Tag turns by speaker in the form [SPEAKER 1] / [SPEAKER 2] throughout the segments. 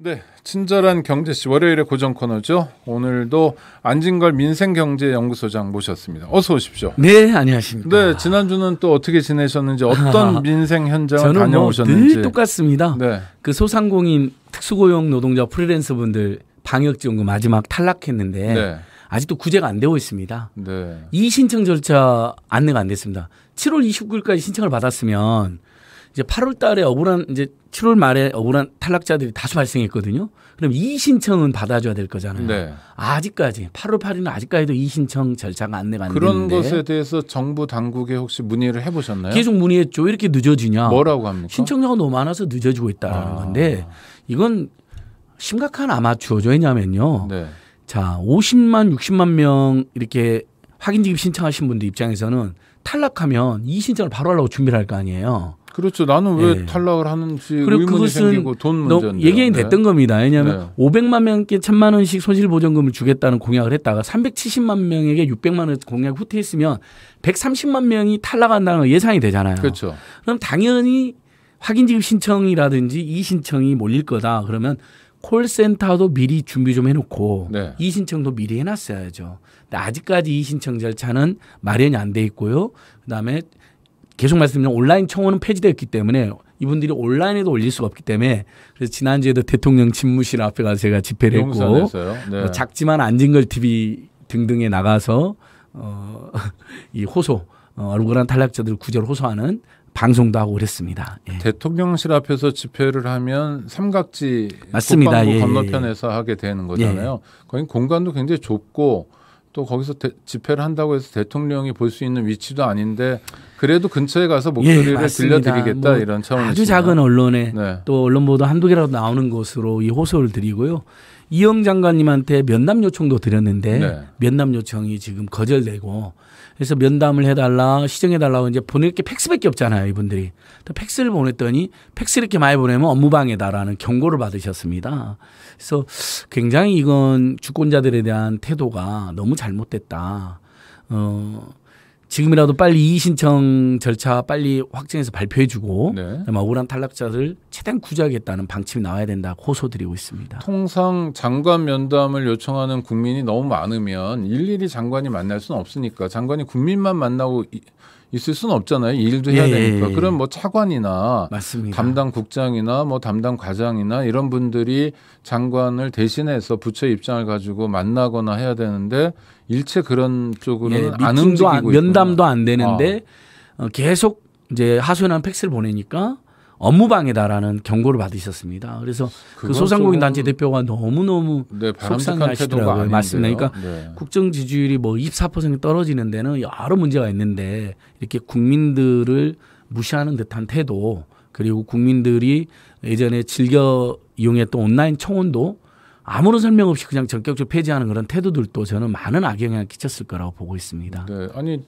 [SPEAKER 1] 네, 친절한 경제씨 월요일의 고정 코너죠. 오늘도 안진걸 민생경제연구소장 모셨습니다. 어서 오십시오. 네, 안녕하십니까.
[SPEAKER 2] 네, 지난주는 또 어떻게 지내셨는지 어떤 민생 현장을 뭐 다녀오셨는지 뭐 똑같습니다. 네. 그 소상공인 특수고용 노동자 프리랜서분들 방역지원금 마지막 탈락했는데 네. 아직도 구제가 안 되고 있습니다. 네. 이 신청 절차 안내가 안 됐습니다. 7월 29일까지 신청을 받았으면 이제 8월 달에 억울한 이제 7월 말에 억울한 탈락자들이 다수 발생했거든요. 그럼 이 신청은 받아줘야 될 거잖아요. 네. 아직까지 8월 8일은 아직까지도 이 신청 절차가 안내가 안 그런 되는데 그런 것에
[SPEAKER 1] 대해서 정부 당국에 혹시 문의를 해보셨나요? 계속
[SPEAKER 2] 문의했죠. 이렇게 늦어지냐? 뭐라고 합니까? 신청자가 너무 많아서 늦어지고 있다라는 아. 건데 이건 심각한 아마추어죠. 왜냐면요. 네. 자, 50만 60만 명 이렇게 확인 지급 신청하신 분들 입장에서는 탈락하면 이 신청을 바로 하려고 준비를 할 거 아니에요.
[SPEAKER 1] 그렇죠. 나는 왜 예. 탈락을 하는지 그리고 그것은 얘기가 네. 됐던
[SPEAKER 2] 겁니다. 왜냐하면 네. 500만 명께 1000만 원씩 손실 보전금을 주겠다는 공약을 했다가 370만 명에게 600만 원 공약 후퇴했으면 130만 명이 탈락한다는 건 예상이 되잖아요. 그렇죠. 그럼 당연히 확인지급 신청이라든지 이 신청이 몰릴 거다. 그러면 콜센터도 미리 준비 좀 해놓고 네. 이 신청도 미리 해놨어야죠. 근데 아직까지 이 신청 절차는 마련이 안 돼 있고요. 그다음에 계속 말씀드리면 온라인 청원은 폐지되었기 때문에 이분들이 온라인에도 올릴 수가 없기 때문에 그래서 지난주에도 대통령 집무실 앞에 가서 제가 집회를 했고 네. 뭐 작지만 안진걸 TV 등등에 나가서 어, 이 호소 어, 얼굴한 탈락자들 구제를 호소하는 방송도 하고 그랬습니다.
[SPEAKER 1] 예. 대통령실 앞에서 집회를 하면 삼각지 맞습니다. 예, 예, 예, 건너편에서 하게 되는 거잖아요. 예. 거기 공간도 굉장히 좁고 또 거기서 대, 집회를 한다고 해서 대통령이 볼 수 있는 위치도 아닌데 그래도 근처에 가서 예, 목소리를 예, 들려드리겠다 뭐 이런 차원에서 아주 작은
[SPEAKER 2] 언론에 네. 또 언론 보도 한두 개라도 나오는 것으로 이 호소를 드리고요. 이영 장관님한테 면담 요청도 드렸는데 네. 면담 요청이 지금 거절되고 그래서 면담을 해달라 시정해달라고 이제 보낼 게 팩스밖에 없잖아요 이분들이 팩스를 보냈더니 팩스 이렇게 많이 보내면 업무방해다라는 경고를 받으셨습니다 그래서 굉장히 이건 주권자들에 대한 태도가 너무 잘못됐다 어 지금이라도 빨리 이의신청 절차 빨리 확정해서 발표해주고 네. 억울한 탈락자를 최대한 구제하겠다는 방침이 나와야 된다고 호소드리고 있습니다. 통상
[SPEAKER 1] 장관 면담을 요청하는 국민이 너무 많으면 일일이 장관이 만날 수는 없으니까 장관이 국민만 만나고 이, 있을 수는 없잖아요. 일도 해야 예, 예, 되니까. 예, 예. 그럼 뭐 차관이나 맞습니다. 담당 국장이나 뭐 담당 과장이나 이런 분들이 장관을 대신해서 부처 입장을 가지고 만나거나 해야 되는데 일체 그런 쪽으로 예, 네, 안 움직이고 면담도 안 되는데
[SPEAKER 2] 아. 어. 계속 이제 하소연한 팩스를 보내니까 업무방해다라는 경고를 받으셨습니다. 그래서 그 소상공인 단체 대표가 너무너무 네, 속상하시더라고요 맞습니다. 그러니까 네. 국정 지지율이 뭐 24% 떨어지는 데는 여러 문제가 있는데 이렇게 국민들을 무시하는 듯한 태도 그리고 국민들이 예전에 즐겨 이용했던 온라인 청원도 아무런 설명 없이 그냥 전격적으로 폐지하는 그런 태도들도 저는 많은 악영향을 끼쳤을 거라고 보고 있습니다. 네, 아니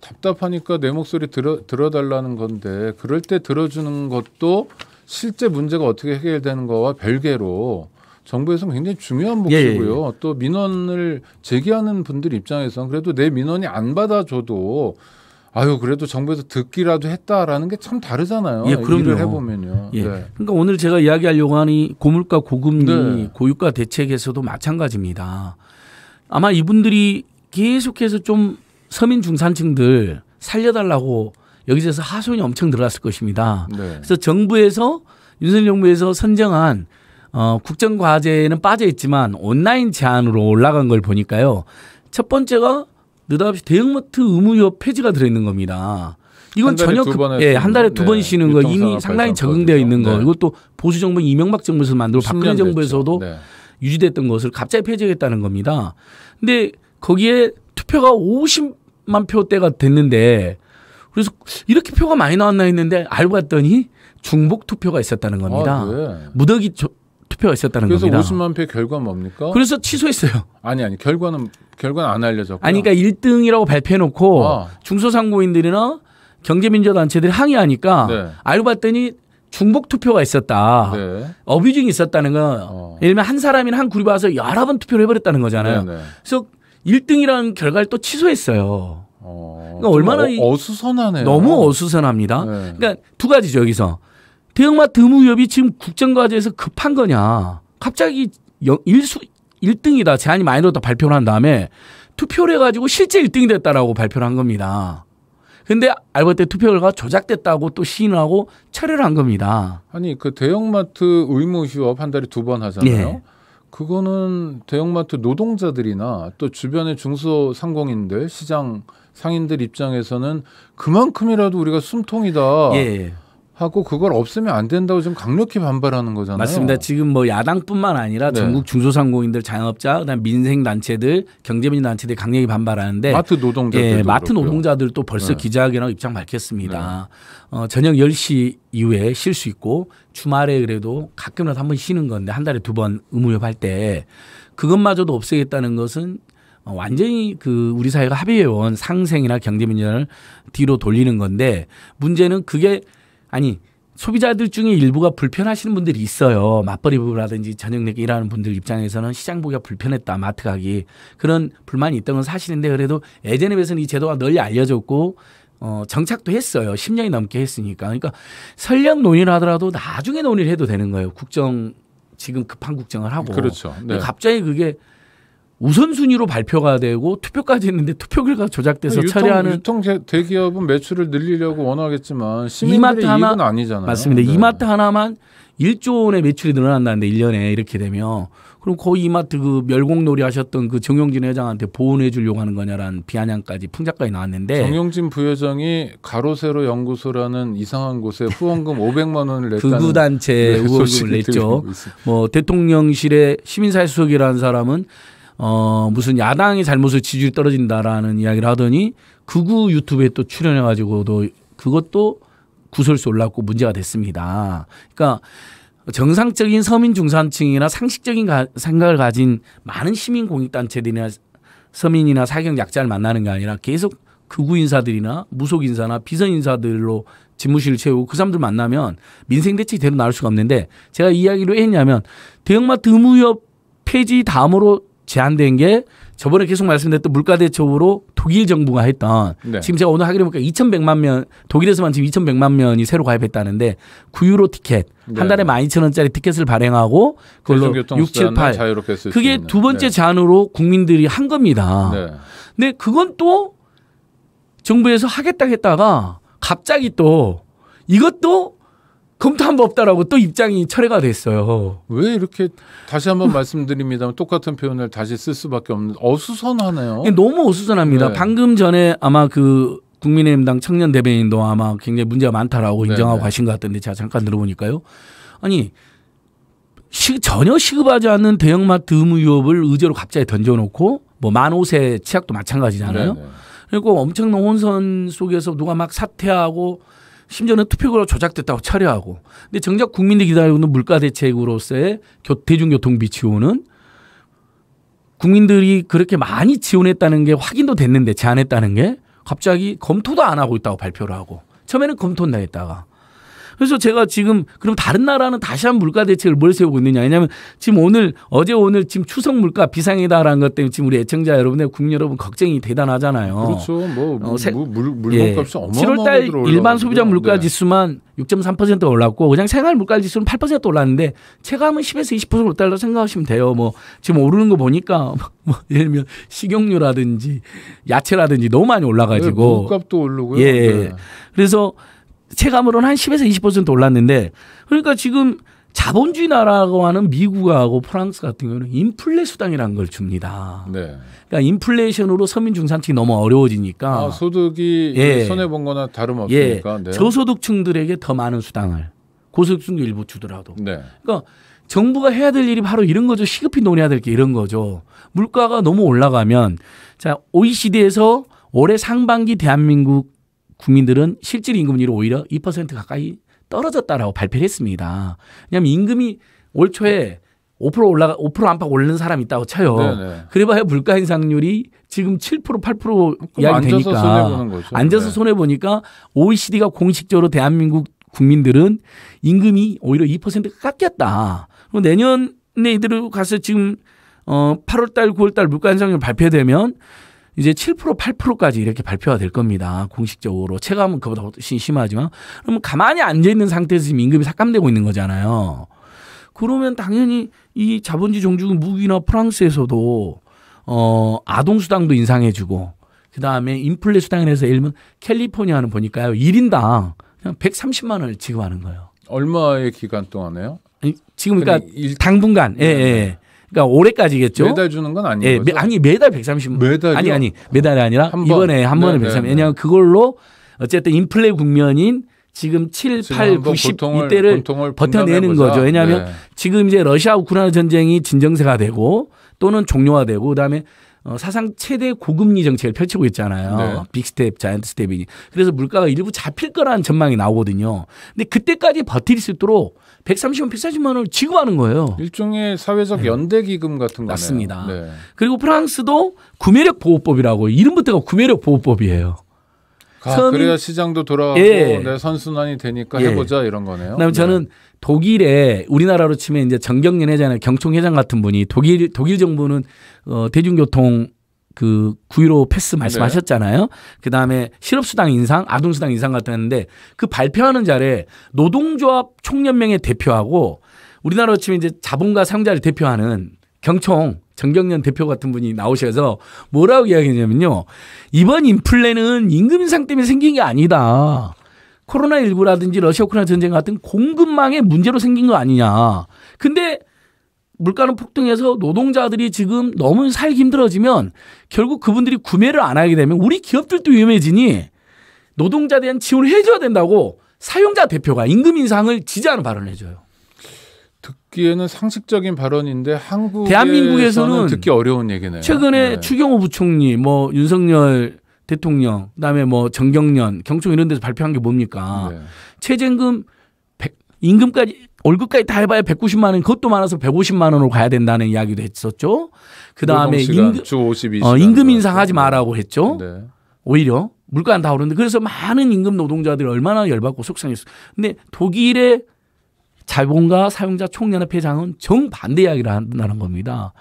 [SPEAKER 1] 답답하니까 내 목소리 들어 들어달라는 건데 그럴 때 들어주는 것도 실제 문제가 어떻게 해결되는 거와 별개로 정부에서 굉장히 중요한 예, 몫이고요. 예, 예. 또 민원을 제기하는 분들 입장에서는 그래도 내 민원이 안 받아줘도 아유 그래도 정부에서 듣기라도 했다라는 게 참 다르잖아요. 예, 그럼요. 해보면요.
[SPEAKER 2] 예. 네. 그러니까 오늘 제가 이야기하려고 하니 고물가 고금리 네. 고유가 대책에서도 마찬가지입니다. 아마 이분들이 계속해서 좀 서민 중산층들 살려달라고 여기서 하소연이 엄청 늘어갔을 것입니다. 네. 그래서 정부에서 윤석열 정부에서 선정한 어, 국정과제에는 빠져 있지만 온라인 제한으로 올라간 걸 보니까요. 첫 번째가 느닷없이 대형마트 의무료 폐지가 들어있는 겁니다. 이건 전혀 급, 예, 한 달에 두번 예, 네, 쉬는 거 이미 상당히 적용되어 있는 거. 네. 이것도 보수 정부 이명박 정부에서 만들고 박근혜 정부에서도 네. 유지됐던 것을 갑자기 폐지하겠다는 겁니다. 근데 거기에 투표가 50만 표대가 됐는데 그래서 이렇게 표가 많이 나왔나 했는데 알고 봤더니 중복 투표가 있었다는 겁니다. 아, 네. 무더기 투표가 있었다는 그래서 겁니다. 그래서 50만 표 결과 뭡니까? 그래서 취소했어요. 아니 아니 결과는 결과는 안 알려졌고. 아니 그러니까 1등이라고 발표해놓고 아. 중소상공인들이나 경제민주단체들이 항의하니까 네. 알고 봤더니 중복 투표가 있었다. 네. 어뷰징이 있었다는 거. 어. 예를 들면 한 사람이나 한 그룹이 와서 여러 번 투표를 해버렸다는 거잖아요. 네네. 네. 그래서 1등이라는 결과를 또 취소했어요. 어, 그러니까 얼마나 어, 어수선하네요. 너무 어수선합니다. 네. 그러니까 두 가지죠 여기서 대형마트 의무협이 지금 국정과제에서 급한 거냐. 갑자기 일수 1등이다. 제한이 많이너다 발표를 한 다음에 투표를 해가지고 실제 1등이 됐다라고 발표를 한 겁니다. 근데 알고 때 투표 결과 조작됐다고 또 시인을 하고 철회를 한 겁니다.
[SPEAKER 1] 아니 그 대형마트 의무 휴업 한 달에 두 번 하잖아요. 네. 그거는 대형마트 노동자들이나 또 주변의 중소상공인들 시장 상인들 입장에서는 그만큼이라도 우리가 숨통이다. 예. 하고
[SPEAKER 2] 그걸 없으면 안 된다고 지금 강력히 반발하는 거잖아요. 맞습니다. 지금 뭐 야당뿐만 아니라 네. 전국 중소상공인들, 장업자, 그다음 민생 단체들, 경제민 단체들이 강력히 반발하는데 마트 노동자들 예, 마트 노동자들도 벌써 네. 기자회견하고 입장 밝혔습니다. 네. 어, 저녁 10시 이후에 쉴 수 있고 주말에 그래도 가끔이라도 한번 쉬는 건데 한 달에 두 번 의무협할 때 그것마저도 없애겠다는 것은 완전히 그 우리 사회가 합의해온 상생이나 경제민주화 뒤로 돌리는 건데 문제는 그게 아니 소비자들 중에 일부가 불편하시는 분들이 있어요. 맞벌이 부부라든지 저녁 내기 일하는 분들 입장에서는 시장 보기가 불편했다. 마트 가기. 그런 불만이 있던 건 사실인데 그래도 예전에 비해서는 이 제도가 널리 알려졌고 어, 정착도 했어요. 10년이 넘게 했으니까. 그러니까 설령 논의를 하더라도 나중에 논의를 해도 되는 거예요. 국정 지금 급한 국정을 하고. 그렇죠. 네. 갑자기 그게 우선순위로 발표가 되고 투표까지 했는데 투표 결과 조작돼서 유통, 처리하는
[SPEAKER 1] 유통 대기업은 매출을 늘리려고 원하겠지만 시민들의 이마트 하나, 아니잖아요. 맞습니다. 네.
[SPEAKER 2] 이마트 하나만 1조 원의 매출이 늘어난다는데 1년에 이렇게 되면 그럼 거의 그 이마트 그 멸공놀이 하셨던 그정용진 회장한테 보온해 주려고 하는 거냐라는 비아냥까지 풍자까지 나왔는데
[SPEAKER 1] 정용진 부회장이 가로세로 연구소라는 이상한 곳에 후원금 500만 원을 냈다는 극우단체 네, 후원금을 냈죠.
[SPEAKER 2] 뭐 대통령실의 시민사회 수석이라는 사람은 어 무슨 야당이 잘못을 지지율이 떨어진다라는 이야기를 하더니 극우 유튜브에 또 출연해 가지고도 그것도 구설수 올랐고 문제가 됐습니다. 그러니까 정상적인 서민 중산층이나 상식적인 가, 생각을 가진 많은 시민 공익단체들이나 서민이나 사경 약자를 만나는 게 아니라 계속 극우 인사들이나 무속 인사나 비선 인사들로 집무실을 채우고 그 사람들 만나면 민생 대책이 대로 나올 수가 없는데 제가 이야기를 했냐면 대형마트 의무협 폐지 다음으로 제한된 게 저번에 계속 말씀드렸던 물가 대책으로 독일 정부가 했던 네. 지금 제가 오늘 하기로 보니까 2,100만 명 독일에서만 지금 2,100만 명이 새로 가입했다는데 9유로 티켓 네. 한 달에 12,000원짜리 티켓을 발행하고 그걸로 6, 7, 8 자유롭게 쓸 그게 두 번째 네. 제안으로 국민들이 한 겁니다. 네. 근데 그건 또 정부에서 하겠다 했다가 갑자기 또 이것도 검토한 법 없다라고 또 입장이 철회가 됐어요. 왜 이렇게 다시 한번
[SPEAKER 1] 말씀드립니다만 똑같은 표현을 다시 쓸 수밖에 없는 어수선하네요. 예, 너무
[SPEAKER 2] 어수선합니다. 네. 방금 전에 아마 그 국민의힘당 청년 대변인도 아마 굉장히 문제가 많다라고 네, 인정하고 네네. 가신 것 같던데 제가 잠깐 들어보니까요. 아니 시, 전혀 시급하지 않은 대형마트 의무 유업을 의제로 갑자기 던져놓고 뭐만 5세 치약도 마찬가지잖아요. 네네. 네. 그리고 엄청난 혼선 속에서 누가 막 사퇴하고 심지어는 투표가 조작됐다고 철회하고 근데 정작 국민이 들 기다리고 있는 물가 대책으로서의 대중교통비 지원은 국민들이 그렇게 많이 지원했다는 게 확인도 됐는데 제안했다는 게 갑자기 검토도 안 하고 있다고 발표를 하고 처음에는 검토한다 했다가 그래서 제가 지금 그럼 다른 나라는 다시 한 물가 대책을 뭘 세우고 있느냐. 왜냐하면 지금 오늘 어제 오늘 지금 추석 물가 비상이다라는 것 때문에 지금 우리 애청자 여러분의 국민 여러분 걱정이 대단하잖아요. 그렇죠. 뭐 어, 세, 물, 물, 물건값이 예. 어마어마하게 7월달 일반 소비자 물가 네. 지수만 6.3% 올랐고 그냥 생활 물가 지수는 8% 올랐는데 체감은 10에서 20% 올랐다고 생각하시면 돼요. 뭐 지금 오르는 거 보니까 뭐 예를 들면 식용유라든지 야채라든지 너무 많이 네, 올라가지고 네, 물값도 오르고요. 예. 네. 그래서 체감으로는 한 10에서 20% 올랐는데 그러니까 지금 자본주의 나라라고 하는 미국하고 프랑스 같은 경우는 인플레 수당이라는 걸 줍니다. 네. 그러니까 인플레이션으로 서민 중산층이 너무 어려워지니까 아,
[SPEAKER 1] 소득이 예. 손해 본 거나 다름 없으니까 예. 네.
[SPEAKER 2] 저소득층들에게 더 많은 수당을 고소득층도 일부 주더라도. 네. 그러니까 정부가 해야 될 일이 바로 이런 거죠. 시급히 논의해야 될 게 이런 거죠. 물가가 너무 올라가면 자, OECD에서 올해 상반기 대한민국 국민들은 실질 임금률이 오히려 2% 가까이 떨어졌다라고 발표를 했습니다. 왜냐하면 임금이 올 초에 5% 올라가 5% 안팎 오르 사람이 있다고 쳐요. 네, 네. 그래봐야 물가 인상률이 지금 7% 8% 이야기 되니까 앉아서 손해 보는 거죠. 앉아서 네. 손해 보니까 OECD가 공식적으로 대한민국 국민들은 임금이 오히려 2% 깎였다. 그럼 내년에 이대로 가서 지금 어 8월 달 9월 달 물가 인상률 발표되면 이제 7% 8%까지 이렇게 발표가 될 겁니다. 공식적으로 체감은 그보다 훨씬 심하지만 그러면 가만히 앉아 있는 상태에서 지금 임금이 삭감되고 있는 거잖아요. 그러면 당연히 이 자본주의 종주국 무기나 프랑스에서도 어 아동 수당도 인상해 주고 그다음에 인플레 수당이라서 예를 들면 캘리포니아는 보니까요. 1인당 그냥 130만 원을 지급하는 거예요. 얼마의 기간 동안에요? 지금 그러니까 당분간 예 예. 네, 네. 그러니까 올해까지겠죠. 매달 주는 건아니에 예, 아니 매달 130. 매달 아니 아니 매달이 아니라 한 이번에 한 번에 130. 왜냐하면 그걸로 어쨌든 인플레 국면인 지금 7, 지금 8, 9, 0 고통을, 이때를 고통을 버텨내는 보자. 왜냐하면 네. 지금 이제 러시아 우크라이나 전쟁이 진정세가 되고 또는 종료가 되고 그다음에 어, 사상 최대 고금리 정책을 펼치고 있잖아요. 네. 빅스텝, 자이언트 스텝이. 그래서 물가가 일부 잡힐 거라는 전망이 나오거든요. 근데 그때까지 버틸 수 있도록 130원, 140만 원을 지급하는 거예요. 일종의 사회적 네. 연대기금 같은 거네요. 맞습니다. 네. 그리고 프랑스도 구매력 보호법이라고 이름부터가 구매력 보호법이에요. 아, 그래야
[SPEAKER 1] 시장도 돌아가고 예. 내 선순환이 되니까 예. 해보자 이런 거네요. 그다음 네. 저는
[SPEAKER 2] 독일에 우리나라로 치면 이제 정경련 회장이나 경총 회장 같은 분이 독일 독일 정부는 어 대중교통 그 구의로 패스 말씀하셨잖아요. 네. 그 다음에 실업수당 인상, 아동수당 인상 같았는데 그 발표하는 자리에 노동조합 총연맹의 대표하고 우리나라로 치면 이제 자본가 상자를 대표하는 경총 정경련 대표 같은 분이 나오셔서 뭐라고 이야기했냐면요. 이번 인플레는 임금 인상 때문에 생긴 게 아니다. 코로나19라든지 러시아 우크라이나 전쟁 같은 공급망의 문제로 생긴 거 아니냐. 근데 물가는 폭등해서 노동자들이 지금 너무 살기 힘들어지면 결국 그분들이 구매를 안 하게 되면 우리 기업들도 위험해지니 노동자 대한 지원을 해줘야 된다고 사용자 대표가 임금 인상을 지지하는 발언을 해줘요.
[SPEAKER 1] 듣기에는 상식적인 발언인데 한국 대한민국에서는 듣기 어려운 얘기네요. 최근에
[SPEAKER 2] 네. 추경호 부총리, 뭐 윤석열 대통령, 그다음에 뭐 정경련, 경총 이런 데서 발표한 게 뭡니까? 네. 최저임금 100, 임금까지 월급까지 다 해봐야 190만 원, 그것도 많아서 150만 원으로 가야 된다는 이야기도 했었죠. 그 다음에 임금, 어, 임금 인상하지 말라고 했죠. 네. 오히려 물가는 다 오르는데 그래서 많은 임금 노동자들이 얼마나 열받고 속상했어. 근데 독일의 자본가 사용자 총연합회장은 정반대 이야기를 한다는 겁니다.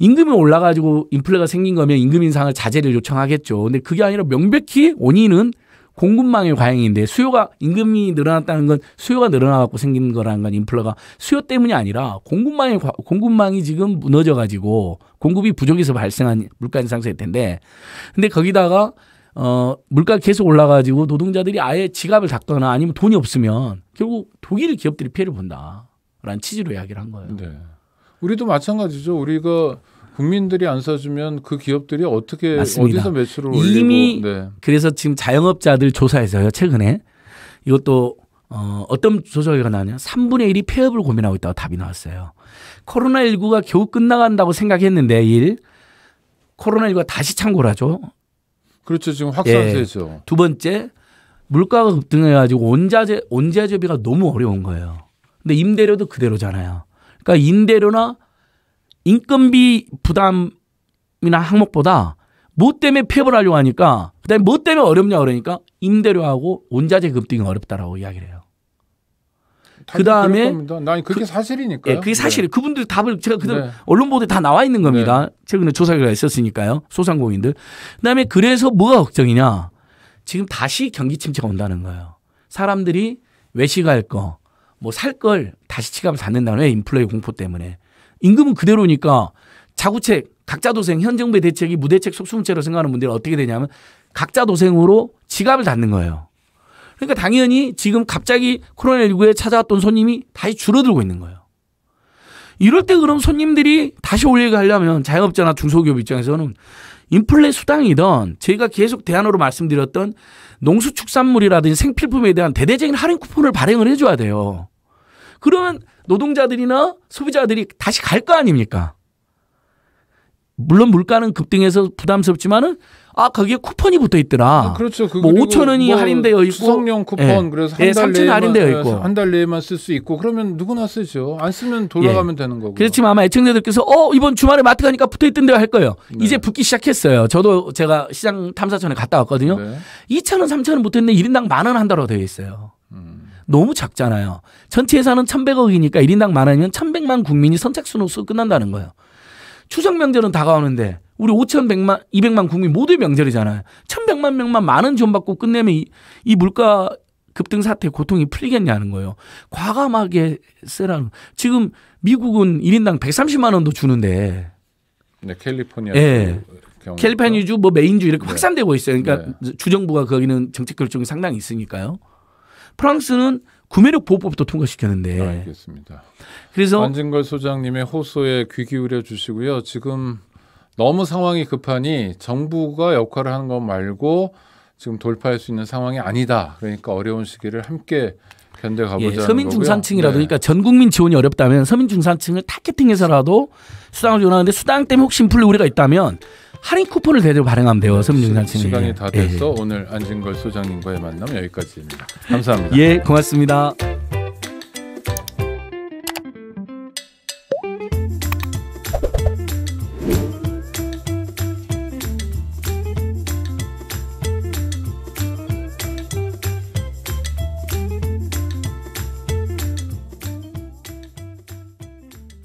[SPEAKER 2] 임금이 올라가지고 인플레가 생긴 거면 임금 인상을 자제를 요청하겠죠. 근데 그게 아니라 명백히 원인은 공급망의 과잉인데 수요가 임금이 늘어났다는 건 수요가 늘어나갖고 생긴 거라는 건 인플레가 수요 때문이 아니라 공급망의 공급망이 지금 무너져가지고 공급이 부족해서 발생한 물가 인상 세일 텐데 근데 거기다가 어 물가 계속 올라가지고 노동자들이 아예 지갑을 닫거나 아니면 돈이 없으면 결국 독일 기업들이 피해를 본다라는 취지로 이야기를 한 거예요. 네. 우리도 마찬가지죠.
[SPEAKER 1] 우리가 국민들이 안 사주면 그 기업들이 어떻게 맞습니다. 어디서 매출을 올리고 이미 네.
[SPEAKER 2] 그래서 지금 자영업자들 조사에서요 최근에 이것도 어, 어떤 조사 가 나냐 3분의 1이 폐업을 고민하고 있다고 답이 나왔어요. 코로나19가 겨우 끝나간다고 생각했는데 일 코로나19가 다시 창고라죠. 그렇죠. 지금 확산세죠. 예. 두 번째 물가가 급등해가지고 원자재 원자재비가 너무 어려운 거예요. 근데 임대료도 그대로잖아요. 그러니까 임대료나 인건비 부담이나 항목보다 뭐 때문에 폐업을 하려고 하니까 그다음에 뭐 때문에 어렵냐 그러니까 임대료하고 원자재 급등이 어렵다라고 이야기를 해요. 그다음에 난
[SPEAKER 1] 그게 그, 사실이니까
[SPEAKER 2] 예, 그게 네. 사실이에요. 네. 그분들 답을 제가 그 네. 언론 보도에 다 나와 있는 겁니다. 네. 최근에 조사 결과 있었으니까요. 소상공인들. 그다음에 그래서 뭐가 걱정이냐? 지금 다시 경기 침체가 온다는 거예요. 사람들이 외식할 거, 뭐살걸 다시 치가면서 는다는왜 인플레이 공포 때문에 임금은 그대로니까 자구책 각자 도생 현 정부의 대책이 무대책 속수무책으로 생각하는 분들은 어떻게 되냐면 각자 도생으로 지갑을 닫는 거예요. 그러니까 당연히 지금 갑자기 코로나19에 찾아왔던 손님이 다시 줄어들고 있는 거예요. 이럴 때 그럼 손님들이 다시 올리게 하려면 자영업자나 중소기업 입장에서는 인플레 수당이던 저희가 계속 대안으로 말씀드렸던 농수축산물이라든지 생필품에 대한 대대적인 할인 쿠폰을 발행을 해줘야 돼요. 그러면 노동자들이나 소비자들이 다시 갈 거 아닙니까? 물론 물가는 급등해서 부담스럽지만은 아 거기에 쿠폰이 붙어 있더라. 아,
[SPEAKER 1] 그렇죠. 뭐 5천 원이 뭐 할인되어 있고 추석용 쿠폰 예. 그래서 한달 예, 할인되어 예, 있고 한달 내에만 쓸 수 있고 그러면 누구나 쓰죠. 안 쓰면 돌아가면 예. 되는 거고.
[SPEAKER 2] 그렇지만 아마 애청자들께서 어 이번 주말에 마트 가니까 붙어 있던데 할 거예요. 네. 이제 붙기 시작했어요. 저도 제가 시장 탐사 전에 갔다 왔거든요. 네. 2천 원, 3천 원 붙었는데 1인당 만 원 한다로 되어 있어요. 음. 너무 작잖아요. 전체 예산은 1,100억이니까 1인당 만원이면 1,100만 국민이 선착순으로 끝난다는 거예요. 추석 명절은 다가오는데 우리 5,100만, 200만 국민 모두 의 명절이잖아요. 1,100만 명만 많은 지원받고 끝내면 이, 이 물가 급등 사태 고통이 풀리겠냐는 거예요. 과감하게 쓰라는. 지금 미국은 1인당 130만 원도 주는데. 네,
[SPEAKER 1] 캘리포니아. 예.
[SPEAKER 2] 캘리포니아주 뭐 메인주 이렇게 네. 확산되고 있어요. 그러니까 네. 주정부가 거기는 정책 결정이 상당히 있으니까요. 프랑스는 구매력 보호법도 통과시켰는데. 아, 알겠습니다.
[SPEAKER 1] 그래서 안진걸 소장님의 호소에 귀 기울여 주시고요. 지금 너무 상황이 급하니 정부가 역할을 하는 것 말고 지금 돌파할 수 있는 상황이 아니다. 그러니까 어려운 시기를 함께 견뎌 가보자. 예, 서민 중산층이라도 네.
[SPEAKER 2] 그러니까 전 국민 지원이 어렵다면 서민 중산층을 타겟팅해서라도 수당을 지원하는데 수당 때문에 혹시 풀릴 우려가 있다면 할인 쿠폰을 대대로 발행하면 돼요. 섬유산층 네, 시간이 다 예, 예. 돼서
[SPEAKER 1] 예. 오늘 안진걸 소장님과의 만남 여기까지입니다. 감사합니다. 예,
[SPEAKER 2] 고맙습니다.